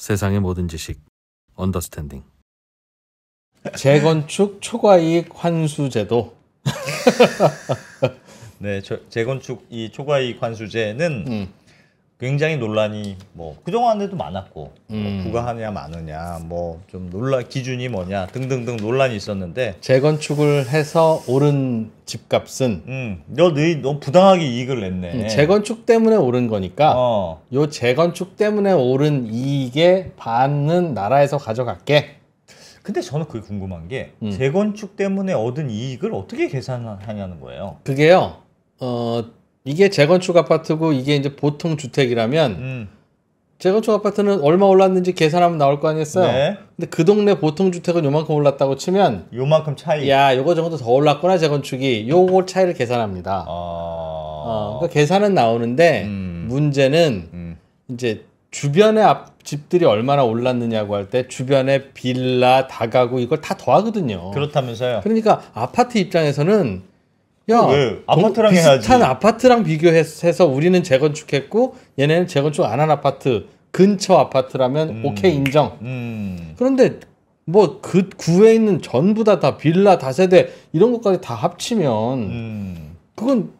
세상의 모든 지식 언더스탠딩 재건축 초과이익 환수제도 네, 저, 재건축 이 초과이익 환수제는 음. 굉장히 논란이 뭐 그동안에도 많았고 뭐 음. 뭐 부과하냐 마느냐 뭐 좀 논란 기준이 뭐냐 등등등 논란이 있었는데 재건축을 해서 오른 집값은 음, 너 너희 너 부당하게 이익을 냈네. 음, 재건축 때문에 오른 거니까 어. 요 재건축 때문에 오른 이익의 반은 나라에서 가져갈게. 근데 저는 그게 궁금한 게 음. 재건축 때문에 얻은 이익을 어떻게 계산하냐는 거예요. 그게요. 어 이게 재건축 아파트고 이게 이제 보통 주택이라면 음. 재건축 아파트는 얼마 올랐는지 계산하면 나올 거 아니겠어요? 네. 근데 그 동네 보통 주택은 요만큼 올랐다고 치면 요만큼 차이. 야, 요거 저거도 더 올랐구나 재건축이. 요거 차이를 계산합니다. 어... 어 그러니까 계산은 나오는데 음... 문제는 음. 이제 주변의 앞 집들이 얼마나 올랐느냐고 할 때 주변에 빌라, 다가구 이걸 다 더하거든요. 그렇다면서요. 그러니까 아파트 입장에서는 야, 왜? 아파트랑 비슷한 해야지. 아파트랑 비교해서 우리는 재건축했고 얘네는 재건축 안 한 아파트 근처 아파트라면 음. 오케이 인정. 음. 그런데 뭐 그 구에 있는 전부 다 다 빌라 다세대 이런 것까지 다 합치면 음. 그건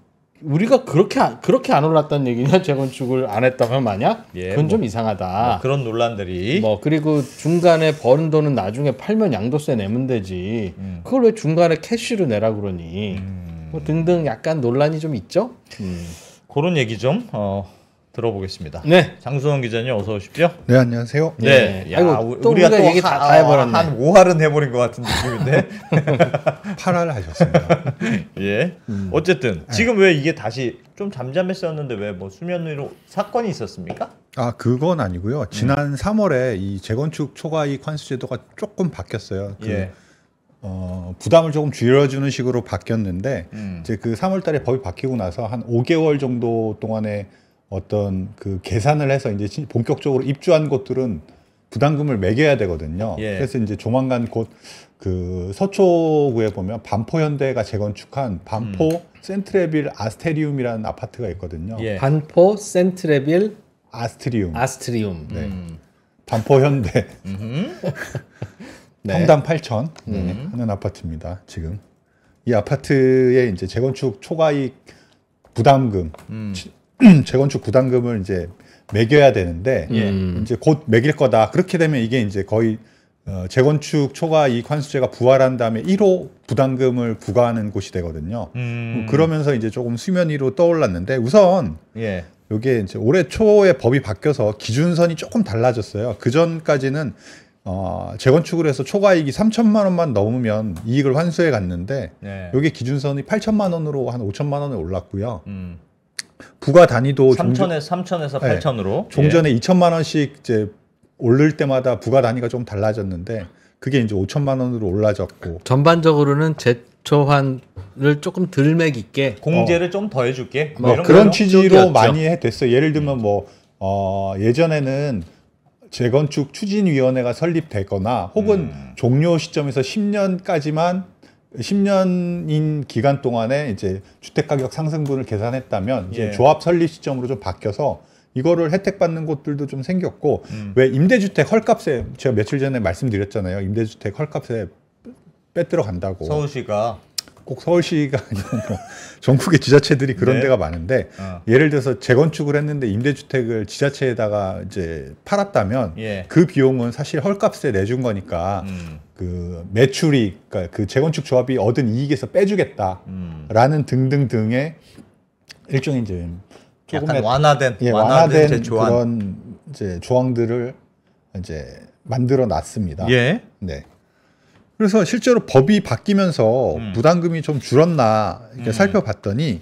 우리가 그렇게 그렇게 안 올랐다는 얘기냐 재건축을 안 했다면 만약 예, 그건 뭐, 좀 이상하다. 뭐 그런 논란들이. 뭐 그리고 중간에 버는 돈은 나중에 팔면 양도세 내면 되지. 음. 그걸 왜 중간에 캐시로 내라 그러니? 음. 뭐 등등 약간 논란이 좀 있죠. 음. 그런 얘기 좀 어, 들어보겠습니다. 네. 장수원 기자님 어서 오십시오. 네, 안녕하세요. 네. 네. 야, 아이고, 또 우리가, 우리가 또 얘기 다, 해버렸네. 한 5할은 해버린 것 같은 느낌인데 8할 하셨습니다. 예. 음. 어쨌든 네. 지금 네. 왜 이게 다시 좀 잠잠했었는데 왜 뭐 수면 위로 사건이 있었습니까? 아 그건 아니고요. 지난 음. 3월에 이 재건축 초과이익 환수제도가 조금 바뀌었어요. 그 예. 어, 부담을 조금 줄여주는 식으로 바뀌었는데 음. 이제 그 3월달에 법이 바뀌고 나서 한 5개월 정도 동안에 어떤 그 계산을 해서 이제 본격적으로 입주한 곳들은 부담금을 매겨야 되거든요. 예. 그래서 이제 조만간 곧 그 서초구에 보면 반포현대가 재건축한 반포 음. 센트레빌 아스테리움이라는 아파트가 있거든요. 예. 반포 센트레빌 아스트리움. 아스트리움. 네. 음. 반포현대. 네. 평당 8천 음. 네, 하는 아파트입니다. 지금 이 아파트의 이제 재건축 초과이익 부담금 음. 재건축 부담금을 이제 매겨야 되는데 예. 음. 이제 곧 매길 거다. 그렇게 되면 이게 이제 거의 어, 재건축 초과 이익 환수제가 부활한 다음에 1호 부담금을 부과하는 곳이 되거든요. 음. 그러면서 이제 조금 수면 위로 떠올랐는데 우선 예. 이게 이제 올해 초에 법이 바뀌어서 기준선이 조금 달라졌어요. 그 전까지는 어, 재건축을 해서 초과이익이 3천만 원만 넘으면 이익을 환수해 갔는데 네. 요게 기준선이 8천만 원으로 한 5천만 원에 올랐고요. 음. 부가 단위도 3천에 3천에서 8천으로 예. 종전에 예. 2천만 원씩 이제 올릴 때마다 부가 단위가 좀 달라졌는데 그게 이제 5천만 원으로 올라졌고 전반적으로는 재초환을 조금 덜맥 있게 공제를 어. 좀더 해줄게 뭐, 뭐 그런 취지로 많이 됐어요. 예를 들면 뭐 어, 예전에는 재건축 추진위원회가 설립되거나 혹은 음. 종료 시점에서 10년까지만 10년인 기간 동안에 이제 주택가격 상승분을 계산했다면 이제 예. 조합 설립 시점으로 좀 바뀌어서 이거를 혜택받는 곳들도 좀 생겼고 음. 왜 임대주택 헐값에 제가 며칠 전에 말씀드렸잖아요 임대주택 헐값에 빼들어 간다고 서울시가 꼭 서울시가 아니고 뭐 전국의 지자체들이 그런 네. 데가 많은데 어. 예를 들어서 재건축을 했는데 임대주택을 지자체에다가 이제 팔았다면 예. 그 비용은 사실 헐값에 내준 거니까 음. 그 매출이 그러니까 그 재건축 조합이 얻은 이익에서 빼주겠다라는 음. 등등등의 일종의 이제 조금의 완화된 예, 완화된, 완화된 그런 이제 조항들을 이제 만들어 놨습니다. 예. 네. 그래서 실제로 법이 바뀌면서 음. 부담금이 좀 줄었나 이렇게 음. 살펴봤더니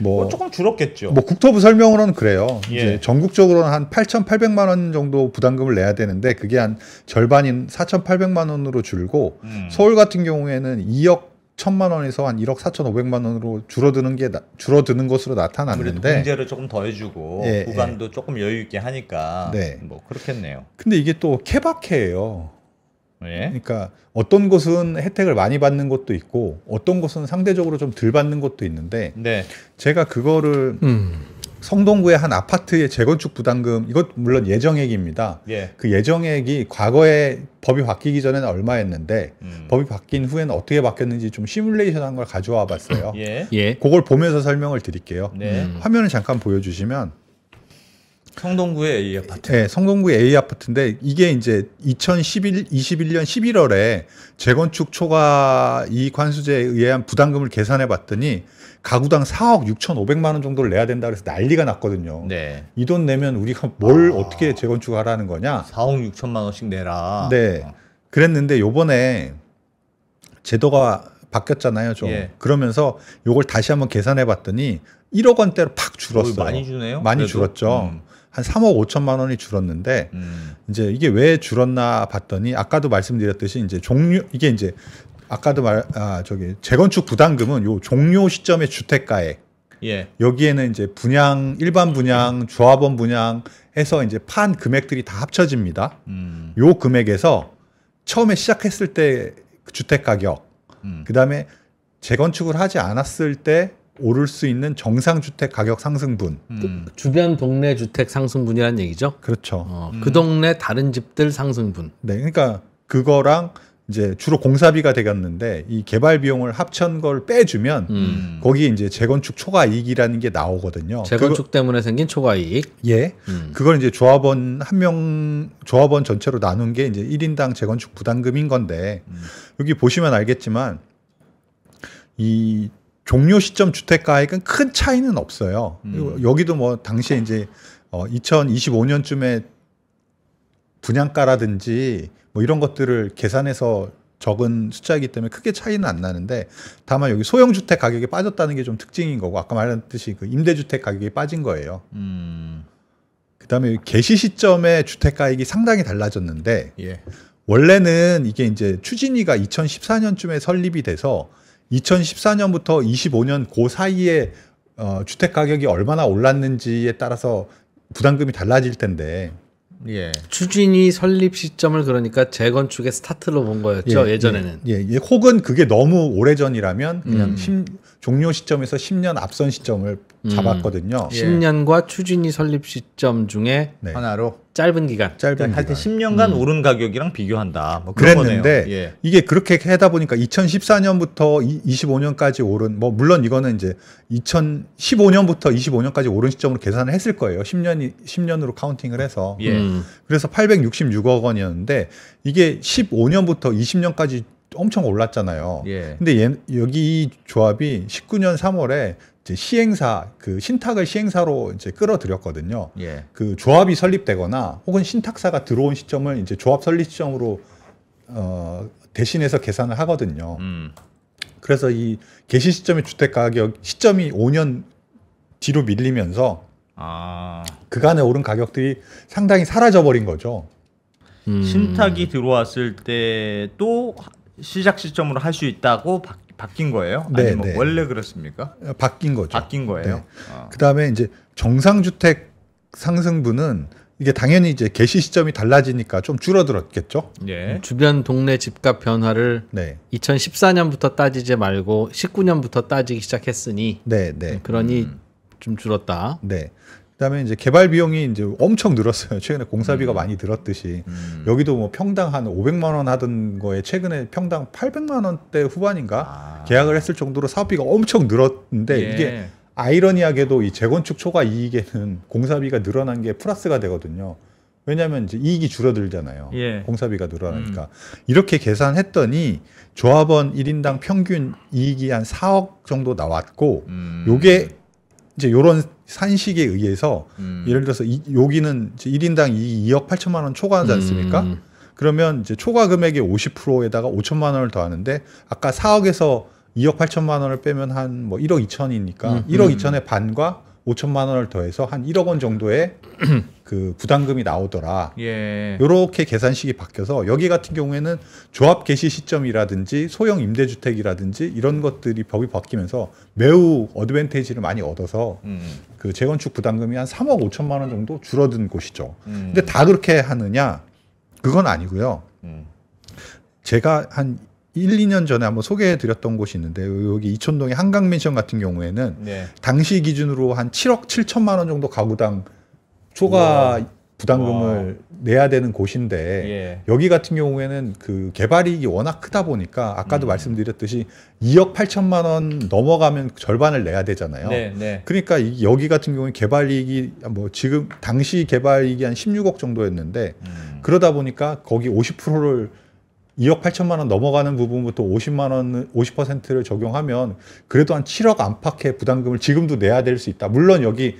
뭐, 뭐, 조금 줄었겠죠. 뭐 국토부 설명으로는 그래요. 예. 이제 전국적으로는 한 8,800만 원 정도 부담금을 내야 되는데 그게 한 절반인 4,800만 원으로 줄고 음. 서울 같은 경우에는 2억 천만 원에서 한 1억 4,500만 원으로 줄어드는 게 나, 줄어드는 것으로 나타났는데 공제를 조금 더 해주고 예, 예. 구간도 예. 조금 여유 있게 하니까 네. 뭐 그렇겠네요. 근데 이게 또 케바케예요. 예. 그러니까 어떤 곳은 혜택을 많이 받는 곳도 있고 어떤 곳은 상대적으로 좀 덜 받는 곳도 있는데 네. 제가 그거를 음. 성동구의 한 아파트의 재건축 부담금 이것 물론 예정액입니다. 예. 그 예정액이 과거에 법이 바뀌기 전에는 얼마였는데 음. 법이 바뀐 후에는 어떻게 바뀌었는지 좀 시뮬레이션한 걸 가져와 봤어요. 예. 예. 그걸 보면서 설명을 드릴게요. 네. 음. 화면을 잠깐 보여주시면 성동구의 A 아파트. 네, 성동구의 A 아파트인데 이게 이제 2011 21년 11월에 재건축 초과 이익 환수제에 의한 부담금을 계산해 봤더니 가구당 4억 6,500만 원 정도를 내야 된다 그래서 난리가 났거든요. 네. 이 돈 내면 우리가 뭘 아, 어떻게 재건축하라는 거냐? 4억 6천만 원씩 내라. 네. 그랬는데 요번에 제도가 바뀌었잖아요, 좀. 예. 그러면서 요걸 다시 한번 계산해 봤더니 1억 원대로 팍 줄었어요. 많이 주네요. 많이 그래도? 줄었죠. 음. 한 3억 5천만 원이 줄었는데 음. 이제 이게 왜 줄었나 봤더니 아까도 말씀드렸듯이 이제 종류 이게 이제 아까도 말아 저기 재건축 부담금은 요 종료 시점의 주택가에 예. 여기에는 이제 분양 일반 분양 조합원 분양 해서 이제 판 금액들이 다 합쳐집니다. 음. 요 금액에서 처음에 시작했을 때 주택 가격 음. 그다음에 재건축을 하지 않았을 때 오를 수 있는 정상 주택 가격 상승분. 음. 그 주변 동네 주택 상승분이란 얘기죠? 그렇죠. 어, 음. 그 동네 다른 집들 상승분. 네, 그러니까 그거랑 이제 주로 공사비가 되겠는데 이 개발 비용을 합천걸 빼주면 음. 거기 이제 재건축 초과 이익이라는 게 나오거든요. 재건축 그거, 때문에 생긴 초과 이익. 예. 음. 그걸 이제 조합원 한 명 조합원 전체로 나눈 게 이제 1인당 재건축 부담금인 건데 음. 여기 보시면 알겠지만 이 종료 시점 주택가액은 큰 차이는 없어요. 음. 여기도 뭐 당시에 이제 어 2025년쯤에 분양가라든지 뭐 이런 것들을 계산해서 적은 숫자이기 때문에 크게 차이는 안 나는데 다만 여기 소형 주택 가격이 빠졌다는 게 좀 특징인 거고 아까 말했듯이 그 임대주택 가격이 빠진 거예요. 음. 그다음에 개시 시점에 주택 가액이 상당히 달라졌는데 예. 원래는 이게 이제 추진위가 2014년쯤에 설립이 돼서 2014년부터 25년 그 사이에 어, 주택 가격이 얼마나 올랐는지에 따라서 부담금이 달라질 텐데. 예. 추진이 설립 시점을 그러니까 재건축의 스타트로 본 거였죠 예, 예 전에는 예, 예, 혹은 그게 너무 오래 전이라면 그냥 음. 1 종료 시점에서 10년 앞선 시점을 음. 잡았거든요. 예. 10년과 추진이 설립 시점 중에 네. 하나로 짧은 기간. 짧은 기간. 하여튼 10년간 음. 오른 가격이랑 비교한다. 뭐 그랬는데 예. 이게 그렇게 하다 보니까 2014년부터 25년까지 오른 뭐 물론 이거는 이제 2015년부터 25년까지 오른 시점으로 계산을 했을 거예요. 10년이 10년으로 카운팅을 해서. 예. 음. 그래서 866억 원이었는데 이게 15년부터 20년까지 엄청 올랐잖아요. 예. 근데 얘, 예, 여기 조합이 19년 3월에 이제 시행사 그 신탁을 시행사로 이제 끌어들였거든요. 예. 그 조합이 설립되거나 혹은 신탁사가 들어온 시점을 이제 조합 설립 시점으로 어 대신해서 계산을 하거든요. 음. 그래서 이 개시 시점의 주택 가격 시점이 5년 뒤로 밀리면서 아. 그간에 오른 가격들이 상당히 사라져 버린 거죠. 음. 신탁이 들어왔을 때 또 시작 시점으로 할 수 있다고 바, 바뀐 거예요? 네, 뭐 네. 원래 그렇습니까? 아, 바뀐 거죠. 바뀐 거예요. 네. 어. 그다음에 이제 정상 주택 상승분은 이게 당연히 이제 개시 시점이 달라지니까 좀 줄어들었겠죠. 예. 음, 주변 동네 집값 변화를 네. 2014년부터 따지지 말고 19년부터 따지기 시작했으니 네, 네. 음, 그러니 음. 좀 줄었다. 네. 그다음에 이제 개발 비용이 이제 엄청 늘었어요. 최근에 공사비가 음. 많이 늘었듯이 음. 여기도 뭐 평당 한 500만 원 하던 거에 최근에 평당 800만 원대 후반인가 아. 계약을 했을 정도로 사업비가 엄청 늘었는데 예. 이게 아이러니하게도 이 재건축 초과 이익에는 공사비가 늘어난 게 플러스가 되거든요. 왜냐하면 이제 이익이 줄어들잖아요. 예. 공사비가 늘어나니까 음. 이렇게 계산했더니 조합원 일인당 평균 이익이 한 4억 정도 나왔고 음. 요게 이제 요런 산식에 의해서 음. 예를 들어서 이, 여기는 이제 1인당 2억 8천만 원 초과하지 음. 않습니까? 음. 그러면 이제 초과 금액의 50%에다가 5천만 원을 더하는데 아까 4억에서 2억 8천만 원을 빼면 한 뭐 1억 2천이니까 음. 1억 2천의 음. 반과 5천만 원을 더해서 한 1억 원 정도의 그 부담금이 나오더라. 예. 요렇게 계산식이 바뀌어서 여기 같은 경우에는 조합 개시 시점이라든지 소형 임대주택이라든지 이런 것들이 법이 바뀌면서 매우 어드밴테이지를 많이 얻어서 음. 그 재건축 부담금이 한 3억 5천만 원 정도 줄어든 곳이죠. 음. 근데 다 그렇게 하느냐? 그건 아니고요. 음. 제가 한 1, 2년 전에 한번 소개해 드렸던 곳이 있는데 여기 이촌동의 한강 맨션 같은 경우에는 네. 당시 기준으로 한 7억 7천만 원 정도 가구당 초과 우와. 부담금을 와. 내야 되는 곳인데 예. 여기 같은 경우에는 그 개발이익이 워낙 크다 보니까 아까도 음. 말씀드렸듯이 2억 8천만 원 넘어가면 절반을 내야 되잖아요. 네, 네. 그러니까 여기 같은 경우는 개발이익이 뭐 지금 당시 개발이익이 한 16억 정도였는데 음. 그러다 보니까 거기 50%를 2억 8천만 원 넘어가는 부분부터 50만 원, 50%를 적용하면 그래도 한 7억 안팎의 부담금을 지금도 내야 될 수 있다. 물론 여기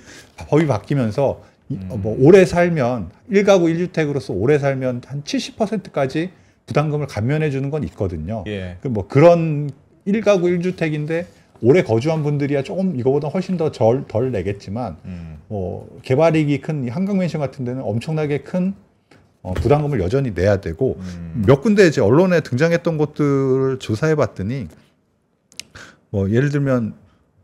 법이 바뀌면서 어, 뭐 음. 뭐 오래 살면 1가구 1주택으로서 오래 살면 한 70%까지 부담금을 감면해 주는 건 있거든요. 예. 그 뭐 그런 1가구 1주택인데 오래 거주한 분들이야 조금 이거보다 훨씬 더 덜 덜 내겠지만 음. 뭐 개발이익이 큰 한강맨션 같은 데는 엄청나게 큰 어, 부담금을 여전히 내야 되고 음. 몇 군데 이제 언론에 등장했던 것들을 조사해 봤더니 뭐 예를 들면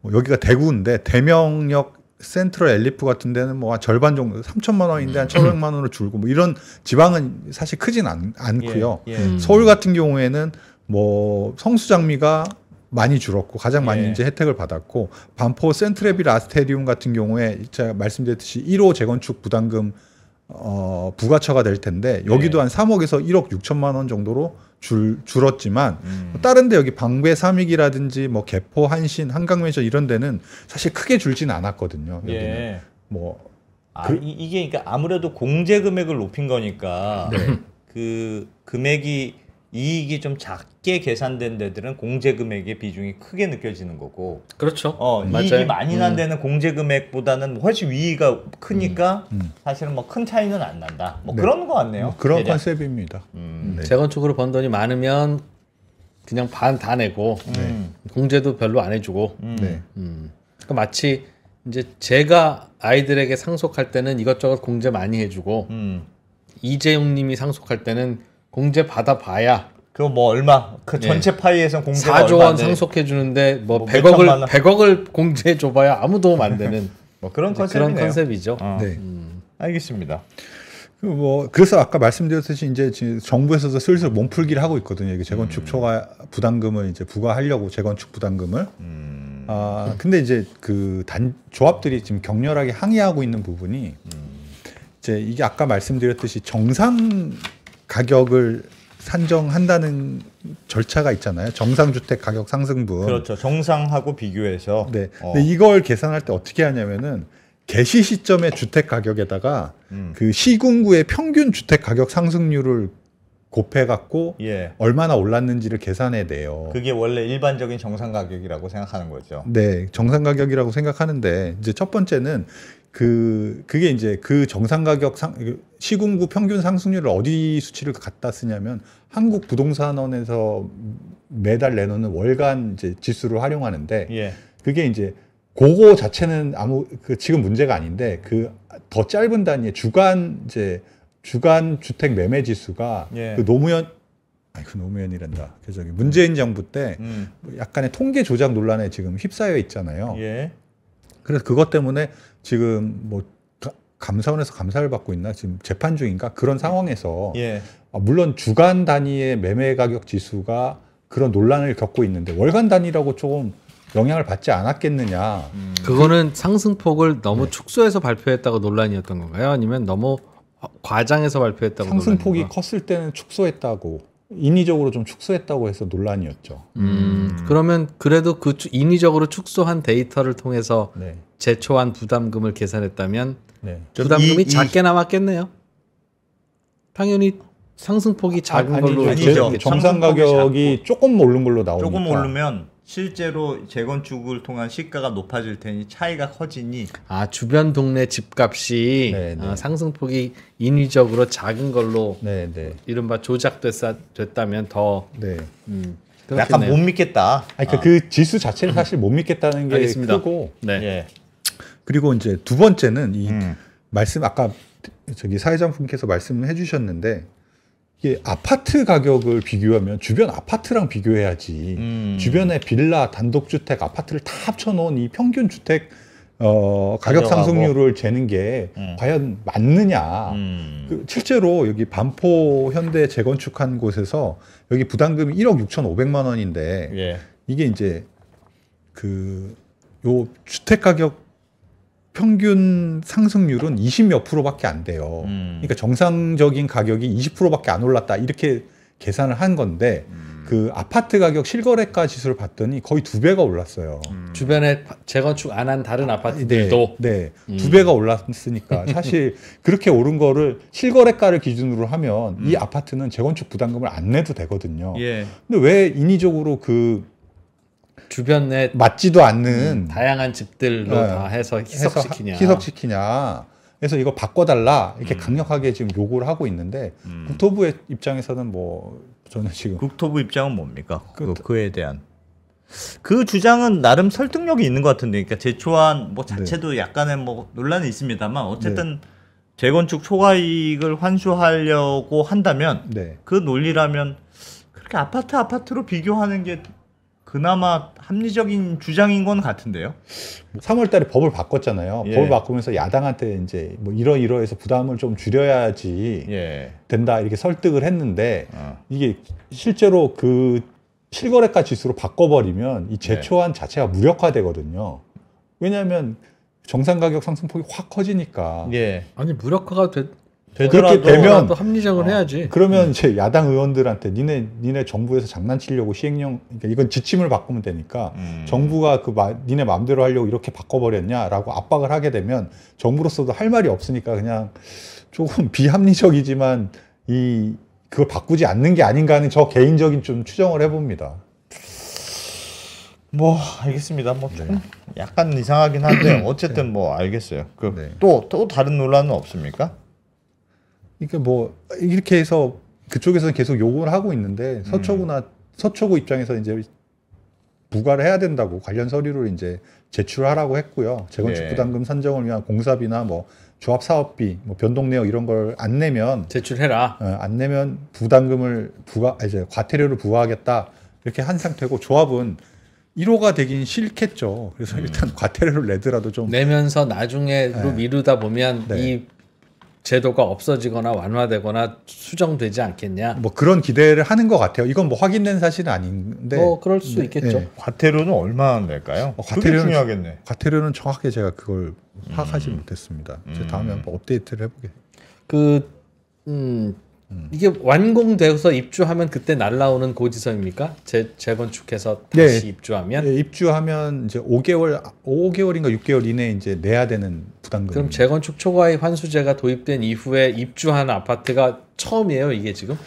뭐 여기가 대구인데 대명역 센트럴 엘리프 같은 데는 뭐 절반 정도 3천만 원인데 한 1,500만 원으로 줄고 뭐 이런 지방은 사실 크진 않, 않고요. 예, 예. 음. 서울 같은 경우에는 뭐 성수장미가 많이 줄었고 가장 많이 예. 이제 혜택을 받았고 반포 센트레빌 아스테리움 같은 경우에 제가 말씀드렸듯이 1호 재건축 부담금 어, 부가처가 될 텐데 여기도 네. 한 3억에서 1억 6천만 원 정도로 줄, 줄었지만 음. 뭐 다른데 여기 방배 삼익이라든지 뭐 개포 한신 한강매저 이런 데는 사실 크게 줄진 않았거든요. 여기는 예. 뭐 아, 그, 이, 게 그러니까 아무래도 공제 금액을 높인 거니까 네. 그 금액이 이익이 좀 작게 계산된 데들은 공제 금액의 비중이 크게 느껴지는 거고 그렇죠. 어, 음, 맞아요. 이익이 많이 음. 난 데는 공제 금액보다는 훨씬 위가 크니까 음, 사실은 뭐 큰 차이는 안 난다. 뭐 네. 그런 거 같네요. 뭐 그런 대략. 컨셉입니다. 음. 네. 재건축으로 번 돈이 많으면 그냥 반 다 내고 음. 네. 공제도 별로 안 해주고 음. 네. 음. 그러니까 마치 이제 제가 아이들에게 상속할 때는 이것저것 공제 많이 해주고 음. 이재용님이 상속할 때는 공제 받아봐야 그 뭐 얼마 그 예. 전체 파이에서 공제가 4조 얼마인데 상속해 주는데 뭐, 뭐 100억을 100억을 공제해 줘봐야 아무 도움 안 되는 뭐 그런 컨셉이네요. 그런 컨셉이죠. 어. 네. 음. 알겠습니다. 그 뭐 그래서 아까 말씀드렸듯이 이제 정부에서도 슬슬 몸풀기를 하고 있거든요. 이게 재건축 초과 부담금을 이제 부과하려고 재건축 부담금을. 음. 아 근데 이제 그 단 조합들이 지금 격렬하게 항의하고 있는 부분이 음. 이제 이게 아까 말씀드렸듯이 정상 가격을 산정한다는 절차가 있잖아요. 정상 주택 가격 상승분. 그렇죠. 정상하고 비교해서. 네. 어. 근데 이걸 계산할 때 어떻게 하냐면은 개시 시점의 주택 가격에다가 음. 그 시군구의 평균 주택 가격 상승률을 곱해갖고 예. 얼마나 올랐는지를 계산해 내요. 그게 원래 일반적인 정상 가격이라고 생각하는 거죠. 네, 정상 가격이라고 생각하는데 이제 첫 번째는 그 그게 이제 그 정상 가격 상 그 시군구 평균 상승률을 어디 수치를 갖다 쓰냐면 한국 부동산원에서 매달 내놓는 월간 이제 지수를 활용하는데 예. 그게 이제 그거 자체는 아무 그 지금 문제가 아닌데 그 더 짧은 단위의 주간 이제 주간 주택 매매 지수가 예. 그 노무현 아니 그 노무현이란다 그 저기 문재인 정부 때 음. 뭐 약간의 통계 조작 논란에 지금 휩싸여 있잖아요. 예. 그래서 그것 때문에 지금 뭐 감사원에서 감사를 받고 있나 지금 재판 중인가 그런 상황에서 예. 아, 물론 주간 단위의 매매 가격 지수가 그런 논란을 겪고 있는데 월간 단위라고 조금 영향을 받지 않았겠느냐. 음. 그거는 상승폭을 너무 네. 축소해서 발표했다고 논란이었던 건가요? 아니면 너무 과장해서 발표했다고 상승폭이 컸을 때는 축소했다고 인위적으로 좀 축소했다고 해서 논란이었죠. 음. 음. 그러면 그래도 그 인위적으로 축소한 데이터를 통해서 네. 제초한 부담금을 계산했다면 네. 부담금이 이, 작게 이... 남았겠네요. 당연히 상승폭이 아, 작은 아니, 걸로 아니죠. 정상 가격이 조금 오른 걸로 나오니까 조금 오르면 실제로 재건축을 통한 시가가 높아질 테니 차이가 커지니 아 주변 동네 집값이 네, 네. 아, 상승폭이 인위적으로 작은 걸로 네네. 네. 이른바 조작됐다면 더 네. 음, 약간 못 믿겠다. 아니, 그 아. 그 지수 자체를 사실 못 믿겠다는 게 알겠습니다. 크고 네. 예. 그리고 이제 두 번째는 이 음. 말씀 아까 저기 사회장분께서 말씀해 주셨는데 이게 아파트 가격을 비교하면 주변 아파트랑 비교해야지 음. 주변에 빌라 단독주택 아파트를 다 합쳐놓은 이 평균 주택 어, 가격 상승률을 재는 게 음. 과연 맞느냐. 음. 그 실제로 여기 반포 현대 재건축한 곳에서 여기 부담금이 1억 6,500만 원인데 예. 이게 이제 그 요 주택 가격 평균 상승률은 20 몇 프로밖에 안 돼요. 음. 그러니까 정상적인 가격이 20%밖에 안 올랐다 이렇게 계산을 한 건데 음. 그 아파트 가격 실거래가 지수를 봤더니 거의 두 배가 올랐어요. 음. 주변에 재건축 안 한 다른 아, 아파트들도 네, 네. 음. 두 배가 올랐으니까 사실 그렇게 오른 거를 실거래가를 기준으로 하면 이 음. 아파트는 재건축 부담금을 안 내도 되거든요. 예. 근데 왜 인위적으로 그 주변에 맞지도 않는 음, 다양한 집들로 네. 다 해서 희석시키냐. 희석시키냐. 그래서 이거 바꿔달라 이렇게 음. 강력하게 지금 요구를 하고 있는데 음. 국토부의 입장에서는 뭐 저는 지금 국토부 입장은 뭡니까? 그, 그, 그에 대한 그 주장은 나름 설득력이 있는 것 같은데, 그러니까 제초한뭐 네. 자체도 네. 약간의 뭐 논란이 있습니다만 어쨌든 네. 재건축 초과 이익을 환수하려고 한다면 네. 그 논리라면 그렇게 아파트 아파트로 비교하는 게 그나마 합리적인 주장인 건 같은데요. 3월달에 뭐 법을 바꿨잖아요. 예. 법을 바꾸면서 야당한테 이제 뭐 이러이러해서 부담을 좀 줄여야지 예. 된다 이렇게 설득을 했는데 어. 이게 실제로 그 실거래가 지수로 바꿔버리면 이 제초안 예. 자체가 무력화되거든요. 왜냐하면 정상 가격 상승폭이 확 커지니까. 예. 아니 무력화가 되, 그렇게 되면 합리적을 어, 해야지. 그러면 네. 이제 야당 의원들한테 니네 니네 정부에서 장난치려고 시행령 그러니까 이건 지침을 바꾸면 되니까 음. 정부가 그 마, 니네 마음대로 하려고 이렇게 바꿔버렸냐라고 압박을 하게 되면 정부로서도 할 말이 없으니까 그냥 조금 비합리적이지만 이 그걸 바꾸지 않는 게 아닌가 하는 저 개인적인 좀 추정을 해봅니다. 뭐 알겠습니다. 뭐 조금 네. 약간 이상하긴 한데 네. 어쨌든 뭐 알겠어요. 그 또또 네. 다른 논란은 없습니까? 이게 그러니까 뭐 이렇게 해서 그쪽에서는 계속 요구를 하고 있는데 음. 서초구나 음. 서초구 입장에서 이제 부과를 해야 된다고 관련 서류를 이제 제출하라고 했고요. 재건축 네. 부담금 산정을 위한 공사비나 뭐 조합 사업비, 뭐 변동 내역 이런 걸 안 내면 제출해라. 어, 안 내면 부담금을 부과 아, 이제 과태료를 부과하겠다 이렇게 한 상태고 조합은 1호가 되긴 싫겠죠. 그래서 음. 일단 과태료를 내더라도 좀 내면서 나중에로 네. 예. 미루다 보면 네. 이 제도가 없어지거나 완화되거나 수정되지 않겠냐. 뭐 그런 기대를 하는 것 같아요. 이건 뭐 확인된 사실은 아닌데. 뭐 그럴 수 네. 있겠죠. 네. 과태료는 얼마 낼까요? 어, 과태료는 중요하겠네. 과태료는 정확히 제가 그걸 파악하지 음. 못했습니다. 음. 다음에 한번 업데이트를 해보게. 그 음. 음. 이게 완공되어서 입주하면 그때 날라오는 고지서입니까? 재, 재건축해서 다시 네. 입주하면? 네, 입주하면 이제 5개월, 5개월인가 6개월 이내에 이제 내야 되는 부담금. 그럼 재건축 초과의 환수제가 도입된 이후에 입주한 아파트가 처음이에요, 이게 지금?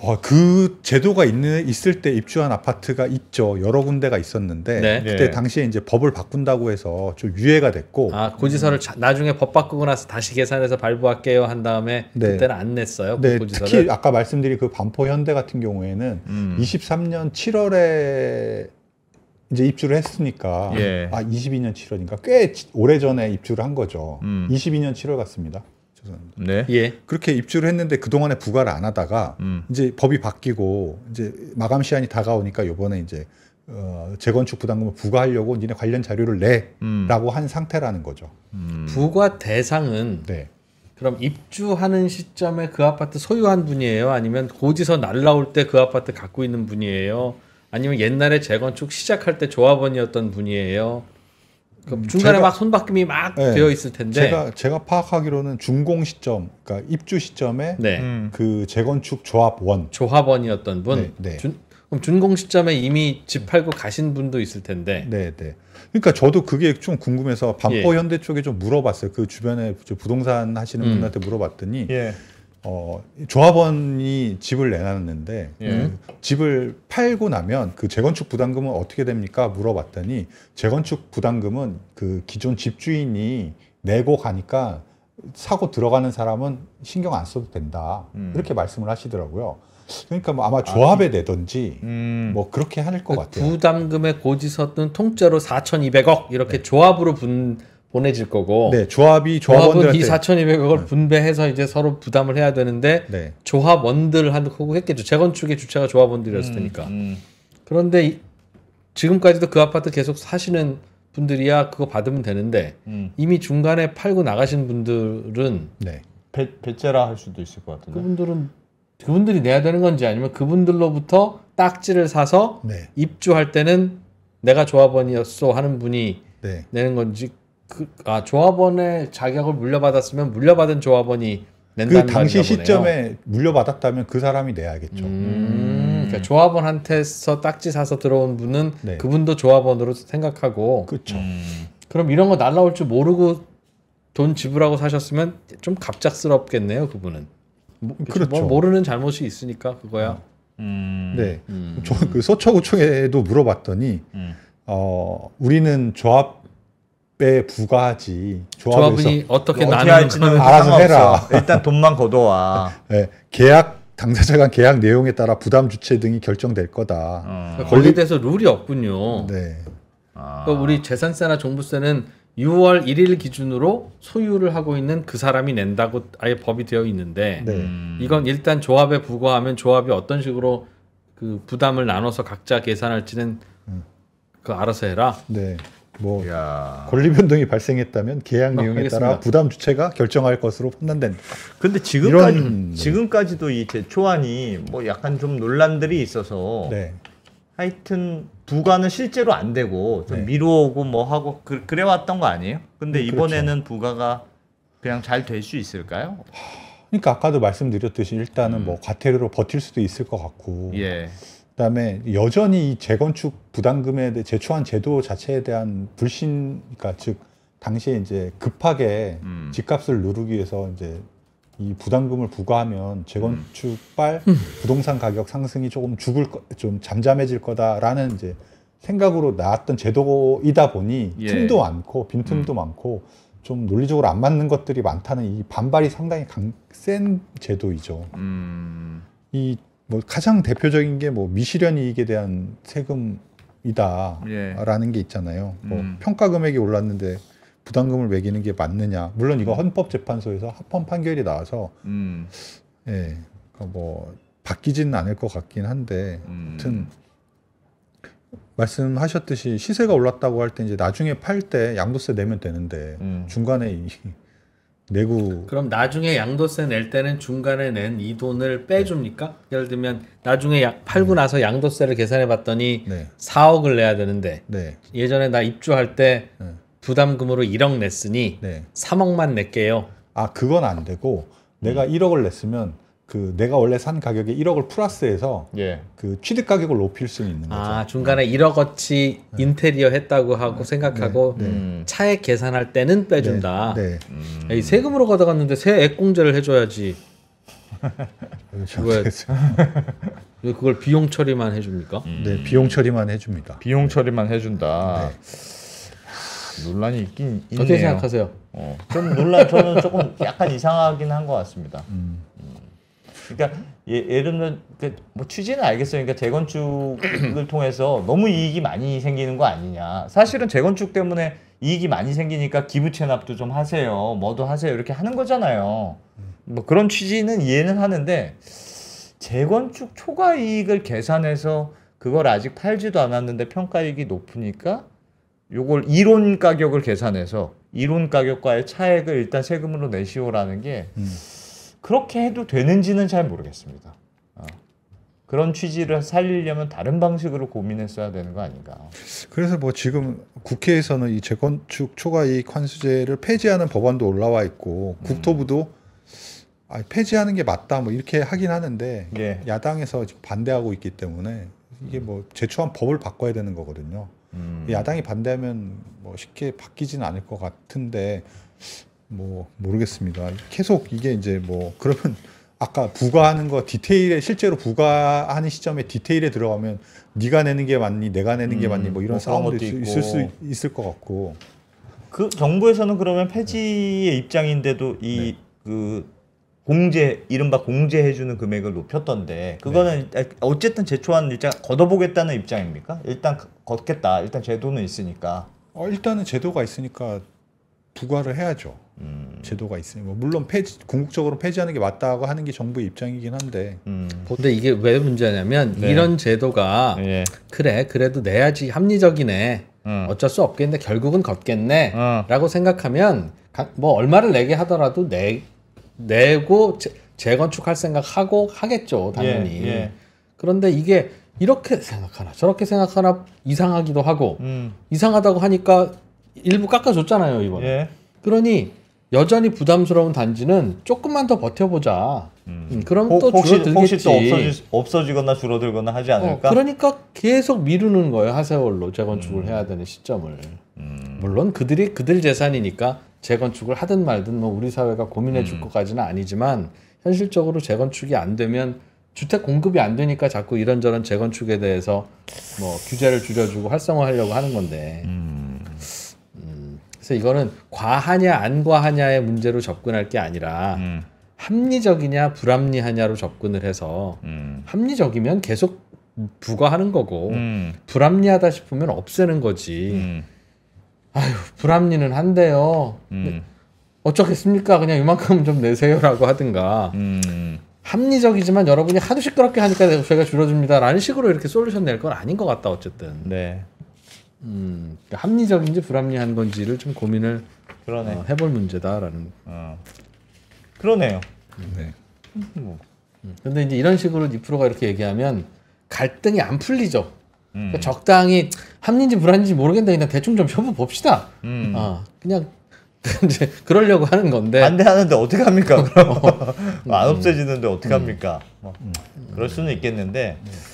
어, 그 제도가 있는 있을 때 입주한 아파트가 있죠. 여러 군데가 있었는데 네. 그때 예. 당시에 이제 법을 바꾼다고 해서 좀 유예가 됐고 아 고지서를 그 자, 나중에 법 바꾸고 나서 다시 계산해서 발부할게요 한 다음에 네. 그때는 안 냈어요. 그 네. 고지서를. 그 특히 아까 말씀드린 그 반포 현대 같은 경우에는 음. 23년 7월에 이제 입주를 했으니까 예. 아 22년 7월인가 꽤 오래 전에 입주를 한 거죠. 음. 22년 7월 같습니다. 죄송합니다. 네. 예. 그렇게 입주를 했는데 그 동안에 부과를 안 하다가 음. 이제 법이 바뀌고 이제 마감 시한이 다가오니까 요번에 이제 어, 재건축 부담금을 부과하려고 니네 관련 자료를 내라고 음. 한 상태라는 거죠. 음. 부과 대상은 네. 그럼 입주하는 시점에 그 아파트 소유한 분이에요? 아니면 고지서 날라올 때 그 아파트 갖고 있는 분이에요? 아니면 옛날에 재건축 시작할 때 조합원이었던 분이에요? 그러 중간에 막 손바뀜이 막 네. 되어 있을 텐데 제가 제가 파악하기로는 준공 시점, 그러니까 입주 시점에 네. 음. 그 재건축 조합원 조합원이었던 분, 네, 네. 준, 그럼 준공 시점에 이미 집 팔고 가신 분도 있을 텐데. 네, 네. 그러니까 저도 그게 좀 궁금해서 반포 예. 현대 쪽에 좀 물어봤어요. 그 주변에 부동산 하시는 음. 분한테 물어봤더니 예. 어, 조합원이 집을 내놨는데 예. 그 집을 팔고 나면 그 재건축 부담금은 어떻게 됩니까? 물어봤더니 재건축 부담금은 그 기존 집주인이 내고 가니까 사고 들어가는 사람은 신경 안 써도 된다. 음. 이렇게 말씀을 하시더라고요. 그러니까 뭐 아마 조합에 아, 내든지 음. 뭐 그렇게 할것그 같아요. 부담금의 고지서는 통째로 4,200억 이렇게 네. 조합으로 분 보내질 거고. 네, 조합이 조합원들이 4,200억을 네. 분배해서 이제 서로 부담을 해야 되는데 네. 조합원들 하고 했겠죠. 재건축의 주체가 조합원들이었을 음, 테니까. 음, 음. 그런데 이, 지금까지도 그 아파트 계속 사시는 분들이야 그거 받으면 되는데 음. 이미 중간에 팔고 나가신 분들은 네. 배, 배째라 할 수도 있을 것 같은데. 그분들은 그분들이 내야 되는 건지 아니면 그분들로부터 딱지를 사서 네. 입주할 때는 내가 조합원이었어 하는 분이 네. 내는 건지 그, 아 조합원의 자격을 물려받았으면 물려받은 조합원이 그 낸다는 그 당시 시점에 물려받았다면 그 사람이 내야겠죠. 음, 그러니까 조합원한테서 딱지 사서 들어온 분은 네. 그분도 조합원으로 생각하고 그렇죠. 음. 그럼 이런 거 날라올 줄 모르고 돈 지불하고 사셨으면 좀 갑작스럽겠네요, 그분은. 뭐, 뭐 그렇죠. 뭐 모르는 잘못이 있으니까 그거야. 음. 음. 네. 그 음. 저그 서초구청에도 물어봤더니 어, 우리는 조합 에 부과하지 조합이 어떻게 나누는지는 알아서 해라. 일단 돈만 걷어와. 네, 계약 당사자 간 계약 내용에 따라 부담 주체 등이 결정될 거다. 음. 어. 그러에 그러니까 대해서 룰이 없군요. 네. 아. 그러니까 우리 재산세나 종부세는 6월 1일 기준으로 소유를 하고 있는 그 사람이 낸다고 아예 법이 되어 있는데 네. 음. 이건 일단 조합에 부과하면 조합이 어떤 식으로 그 부담을 나눠서 각자 계산할지는 음. 그 알아서 해라. 네. 뭐 야. 권리변동이 발생했다면 계약 아, 내용에 알겠습니다. 따라 부담 주체가 결정할 것으로 판단된다. 근데 지금까지 이런... 지금까지도 이 제초안이 뭐 약간 좀 논란들이 있어서 네. 하여튼 부과는 실제로 안 되고 좀 네. 미루고뭐 하고 그, 그래 왔던 거 아니에요? 근데 네, 이번에는 부과가 그냥 잘 될 수 있을까요? 그러니까 아까도 말씀드렸듯이 일단은 음. 뭐 과태료로 버틸 수도 있을 것 같고 예. 그다음에 여전히 이 재건축 부담금에 대해 제초한 제도 자체에 대한 불신, 그러니까 즉 당시에 이제 급하게 음. 집값을 누르기 위해서 이제 이 부담금을 부과하면 재건축빨 음. 음. 부동산 가격 상승이 조금 죽을 거, 좀 잠잠해질 거다라는 이제 생각으로 나왔던 제도이다 보니 예. 틈도 많고 빈틈도 음. 많고 좀 논리적으로 안 맞는 것들이 많다는 이 반발이 상당히 강, 센 제도이죠. 음. 이뭐 가장 대표적인 게 뭐 미실현 이익에 대한 세금이다라는 예. 게 있잖아요. 뭐 음. 평가 금액이 올랐는데 부담금을 매기는 게 맞느냐. 물론 이거 음. 헌법재판소에서 합헌 판결이 나와서 음. 예, 그러니까 뭐 바뀌지는 않을 것 같긴 한데 음. 아무튼 말씀하셨듯이 시세가 올랐다고 할 때 이제 나중에 팔 때 양도세 내면 되는데 음. 중간에 이 내고 그럼 나중에 양도세 낼 때는 중간에 낸 이 돈을 빼줍니까? 네. 예를 들면 나중에 야, 팔고 네. 나서 양도세를 계산해 봤더니 네. 4억을 내야 되는데 네. 예전에 나 입주할 때 네. 부담금으로 1억 냈으니 3억만 낼게요. 아 그건 안 되고 내가 1억을 음. 냈으면 그 내가 원래 산 가격에 1억을 플러스해서 예. 그 취득 가격을 높일 수는 있는 거죠. 아 중간에 1억 어치 네. 인테리어 했다고 하고 네. 생각하고 네. 네. 음. 차액 계산할 때는 빼준다. 네. 음. 에이, 세금으로 가져갔는데 세액 공제를 해줘야지. 왜, 왜 그걸 비용 처리만 해줍니까? 음. 네 비용 처리만 해줍니다. 비용 처리만 해준다. 논란이 있긴 있네요. 어떻게 생각하세요? 어, 좀 논란 저는 조금 약간 이상하긴 한 것 같습니다. 음. 그러니까 예, 예를 들면 그러니까 뭐 취지는 알겠어요. 그러니까 재건축을 통해서 너무 이익이 많이 생기는 거 아니냐. 사실은 재건축 때문에 이익이 많이 생기니까 기부 채납도좀 하세요. 뭐도 하세요. 이렇게 하는 거잖아요. 뭐 그런 취지는 이해는 하는데 재건축 초과 이익을 계산해서 그걸 아직 팔지도 않았는데 평가액이 높으니까 요걸 이론 가격을 계산해서 이론 가격과의 차액을 일단 세금으로 내시오라는 게 음. 그렇게 해도 되는지는 잘 모르겠습니다. 어. 그런 취지를 살리려면 다른 방식으로 고민했어야 되는 거 아닌가. 그래서 뭐 지금 국회에서는 이 재건축 초과이익 환수제를 폐지하는 법안도 올라와 있고 음. 국토부도 아, 폐지하는 게 맞다 뭐 이렇게 하긴 하는데 예. 야당에서 반대하고 있기 때문에 이게 뭐 제초한 법을 바꿔야 되는 거거든요. 음. 야당이 반대하면 뭐 쉽게 바뀌지는 않을 것 같은데 뭐 모르겠습니다. 계속 이게 이제 뭐 그러면 아까 부과하는 거 디테일에 실제로 부과하는 시점에 디테일에 들어가면 네가 내는 게 맞니 내가 내는 게 음, 맞니 뭐 이런 뭐 싸움도 있, 있을 수 있을 것 같고 그 정부에서는 그러면 폐지의 네. 입장인데도 이그 네. 공제 이른바 공제해 주는 금액을 높였던데 그거는 네. 어쨌든 제초한 일자 걷어보겠다는 입장입니까? 일단 그 걷겠다. 일단 제도는 있으니까. 어, 일단은 제도가 있으니까 부과를 해야죠. 음. 제도가 있으니 뭐 물론 폐지, 궁극적으로 폐지하는 게 맞다고 하는 게 정부의 입장이긴 한데 음. 근데 이게 왜 문제냐면 네. 이런 제도가 예. 그래 그래도 내야지 합리적이네 음. 어쩔 수 없겠네 결국은 걷겠네 어. 라고 생각하면 뭐 얼마를 내게 하더라도 내, 내고 재, 재건축할 생각하고 하겠죠 당연히 예, 예. 그런데 이게 이렇게 생각하나 저렇게 생각하나 이상하기도 하고 음. 이상하다고 하니까 일부 깎아줬잖아요 이번에 예. 그러니 여전히 부담스러운 단지는 조금만 더 버텨보자. 음. 음 그럼 호, 또 혹시, 줄어들겠지. 혹시 또 없어지, 없어지거나 줄어들거나 하지 어, 않을까? 어, 그러니까 계속 미루는 거예요. 하세월로 재건축을 음. 해야 되는 시점을. 음. 물론 그들이 그들 재산이니까 재건축을 하든 말든 뭐 우리 사회가 고민해 줄 음. 것까지는 아니지만 현실적으로 재건축이 안 되면 주택 공급이 안 되니까 자꾸 이런저런 재건축에 대해서 뭐 규제를 줄여주고 활성화하려고 하는 건데. 그래서 이거는 과하냐 안 과하냐의 문제로 접근할 게 아니라 음. 합리적이냐 불합리하냐로 접근을 해서 음. 합리적이면 계속 부과하는 거고 음. 불합리하다 싶으면 없애는 거지. 음. 아유 불합리는 한데요. 음. 네. 어쩌겠습니까? 그냥 이만큼 좀 내세요라고 하든가. 음. 합리적이지만 여러분이 하도 시끄럽게 하니까 제가 줄여줍니다라는 식으로 이렇게 솔루션 낼 건 아닌 것 같다 어쨌든. 네. 음, 그러니까 합리적인지 불합리한 건지를 좀 고민을 그러네. 어, 해볼 문제다라는. 어. 그러네요. 네. 뭐. 음, 근데 이제 이런 식으로 이 프로가 이렇게 얘기하면 갈등이 안 풀리죠. 음. 그러니까 적당히 합리인지 불합리인지 모르겠는데 그냥 대충 좀 협업 봅시다. 음. 어, 그냥 이제 그러려고 하는 건데 반대하는데 어떻게 합니까? 그럼 어. 안 없애지는데 어떻게 음. 합니까? 뭐, 그럴 수는 있겠는데. 음.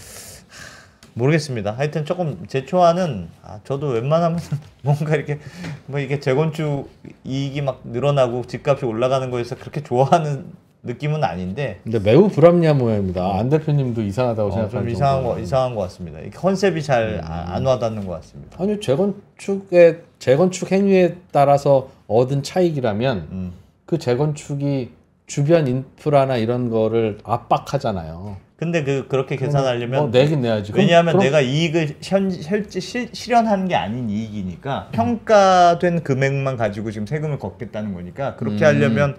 모르겠습니다. 하여튼 조금 제 초안은 아, 저도 웬만하면 뭔가 이렇게 뭐 이게 재건축 이익이 막 늘어나고 집값이 올라가는 거에서 그렇게 좋아하는 느낌은 아닌데. 근데 매우 불합리한 모양입니다. 음. 안 대표님도 이상하다고 어, 생각하는 좀 이상한 정도는. 거 이상한 것 같습니다. 컨셉이 잘안 음. 아, 와닿는 것 같습니다. 아니 재건축의 재건축 행위에 따라서 얻은 차익이라면 음. 그 재건축이 주변 인프라나 이런 거를 압박하잖아요. 근데 그 그렇게 계산하려면 어, 내긴 내야지. 왜냐하면 그럼, 내가 이익을 현, 실제 실현한 게 아닌 이익이니까 음. 평가된 금액만 가지고 지금 세금을 걷겠다는 거니까 그렇게 음. 하려면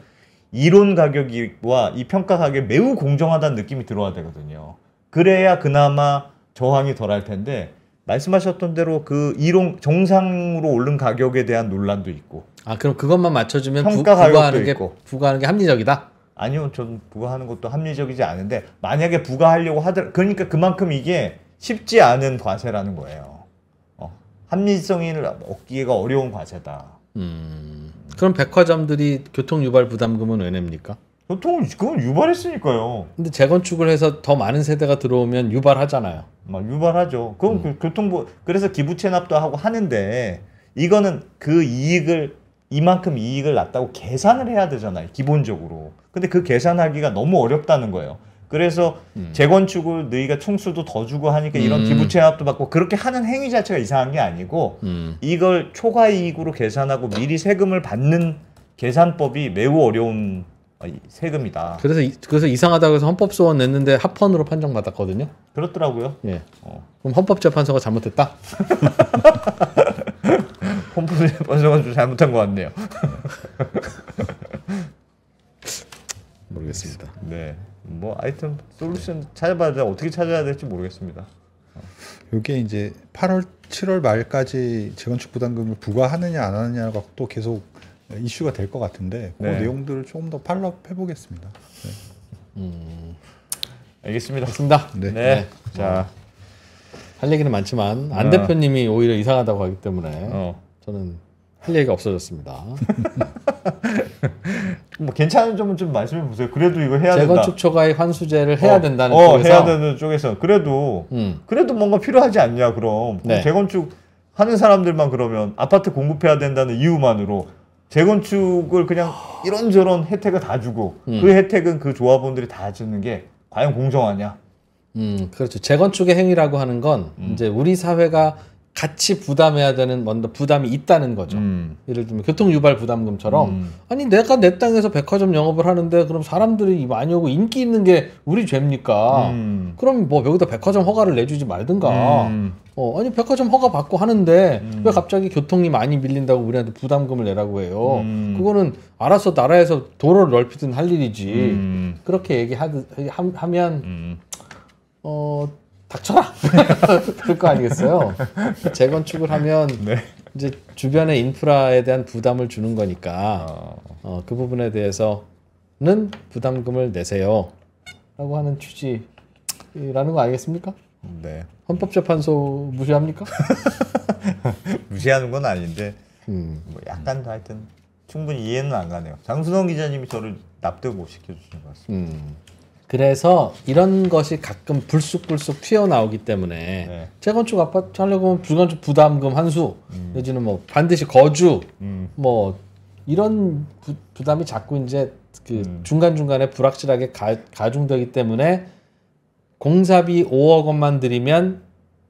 이론 가격이와이 평가 가격이 매우 공정하다는 느낌이 들어야 되거든요. 그래야 그나마 저항이 덜할 텐데 말씀하셨던 대로 그 이론 정상으로 오른 가격에 대한 논란도 있고 아 그럼 그것만 맞춰주면 부, 과하는게 있고. 부과하는 게 합리적이다. 아니요, 저 부과하는 것도 합리적이지 않은데 만약에 부과하려고 하더라, 그러니까 그만큼 이게 쉽지 않은 과세라는 거예요. 어, 합리성을 얻기가 어려운 과세다. 음, 그럼 백화점들이 교통 유발 부담금은 왜 냅니까? 교통 은 그건 유발했으니까요. 근데 재건축을 해서 더 많은 세대가 들어오면 유발하잖아요. 막 유발하죠. 그럼 음. 그 교통부 그래서 기부 채납도 하고 하는데 이거는 그 이익을 이만큼 이익을 났다고 계산을 해야 되잖아요. 기본적으로. 근데 그 계산하기가 너무 어렵다는 거예요. 그래서 음. 재건축을 너희가 총수도 더 주고 하니까 이런 음. 기부채 납도 받고 그렇게 하는 행위 자체가 이상한 게 아니고 음. 이걸 초과 이익으로 계산하고 미리 세금을 받는 계산법이 매우 어려운 아, 세금이다. 그래서 이, 그래서 이상하다고 해서 헌법 소원 냈는데 합헌으로 판정받았거든요. 그렇더라고요. 예. 어. 그럼 헌법재판소가 잘못했다? 홈푸드에 빠져가지고 잘못한 것 같네요. 모르겠습니다. 네. 뭐 하여튼 솔루션 찾아봐야 어떻게 찾아야 될지 모르겠습니다. 이게 이제 8월, 7월 말까지 재건축 부담금을 부과하느냐 안 하느냐가 또 계속 이슈가 될 것 같은데 그 네. 내용들을 조금 더 팔로업 해보겠습니다. 네. 음... 알겠습니다. 알습니다 네. 네. 네. 자. 할 얘기는 많지만 안 어. 대표님이 오히려 이상하다고 하기 때문에 어. 저는 할 얘기가 없어졌습니다. 뭐 괜찮은 점은 좀 말씀해 보세요. 그래도 이거 해야 된다. 재건축 초과의 환수제를 해야 어, 된다는 어, 쪽에서 해야 되는 쪽에서 그래도 음. 그래도 뭔가 필요하지 않냐 그럼 네. 재건축 하는 사람들만 그러면 아파트 공급해야 된다는 이유만으로 재건축을 그냥 이런저런 혜택을 다 주고 음. 그 혜택은 그 조합원들이 다 주는 게 과연 공정하냐? 음 그렇죠. 재건축의 행위라고 하는 건 음. 이제 우리 사회가 같이 부담해야 되는 먼저 부담이 있다는 거죠. 음. 예를 들면 교통 유발 부담금처럼 음. 아니 내가 내 땅에서 백화점 영업을 하는데 그럼 사람들이 많이 오고 인기 있는 게 우리 죄입니까? 음. 그럼 뭐 여기다 백화점 허가를 내주지 말든가. 음. 어 아니 백화점 허가 받고 하는데 음. 왜 갑자기 교통이 많이 밀린다고 우리한테 부담금을 내라고 해요? 음. 그거는 알아서 나라에서 도로를 넓히든 할 일이지. 그렇게 얘기하면 어 닥쳐라 그거 아니겠어요. 재건축을 하면 네. 이제 주변의 인프라에 대한 부담을 주는 거니까 아. 어. 그 부분에 대해서는 부담금을 내세요라고 하는 취지라는 거 아니겠습니까? 네. 헌법재판소 무시합니까? 무시하는 건 아닌데 음. 뭐 약간 하여튼 충분히 이해는 안 가네요. 장순홍 기자님이 저를 납득 못 시켜주신 것 같습니다. 음. 그래서 이런 것이 가끔 불쑥불쑥 튀어나오기 때문에 네. 재건축 아파트 하려고 하면 불건축 부담금 환수 음. 내지는 뭐 반드시 거주 음. 뭐 이런 부, 부담이 자꾸 이제 그 음. 중간중간에 불확실하게 가, 중되기 때문에 공사비 5억 원만 들이면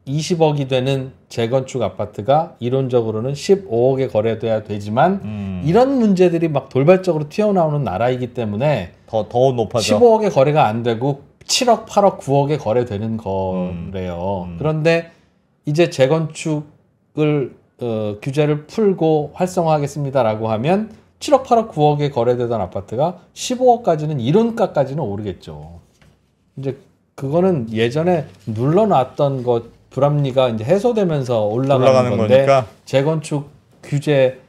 20억이 되는 재건축 아파트가 이론적으로는 15억에 거래돼야 되지만 음. 이런 문제들이 막 돌발적으로 튀어나오는 나라이기 때문에 더, 더 높아져. 15억의 거래가 안 되고 7억, 8억, 9억에 거래되는 거래요. 음. 음. 그런데 이제 재건축을 어, 규제를 풀고 활성화하겠습니다라고 하면 7억, 8억, 9억에 거래되던 아파트가 15억까지는 이론가까지는 오르겠죠. 이제 그거는 예전에 눌러놨던 것 불합리가 이제 해소되면서 올라가는, 올라가는 건데 거니까? 재건축 규제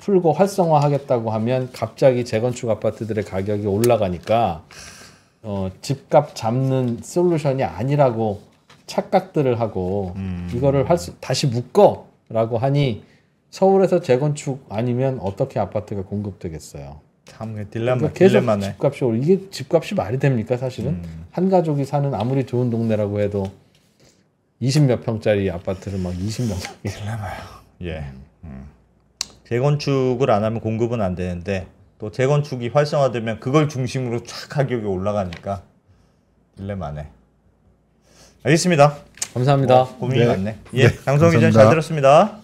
풀고 활성화하겠다고 하면 갑자기 재건축 아파트들의 가격이 올라가니까 어, 집값 잡는 솔루션이 아니라고 착각들을 하고 음. 이거를 할 수, 다시 묶어라고 하니 서울에서 재건축 아니면 어떻게 아파트가 공급되겠어요? 참 그 딜레마 그러니까 계속 집값이 올 이게 집값이 말이 됩니까 사실은 음. 한 가족이 사는 아무리 좋은 동네라고 해도 20몇 평짜리 아파트를 막 20몇 평 딜레마요. 예. 음. 재건축을 안 하면 공급은 안 되는데 또 재건축이 활성화되면 그걸 중심으로 촥 가격이 올라가니까 딜레마네. 알겠습니다. 감사합니다. 뭐, 고민이 네. 많네. 예, 네. 강성희 전잘 들었습니다.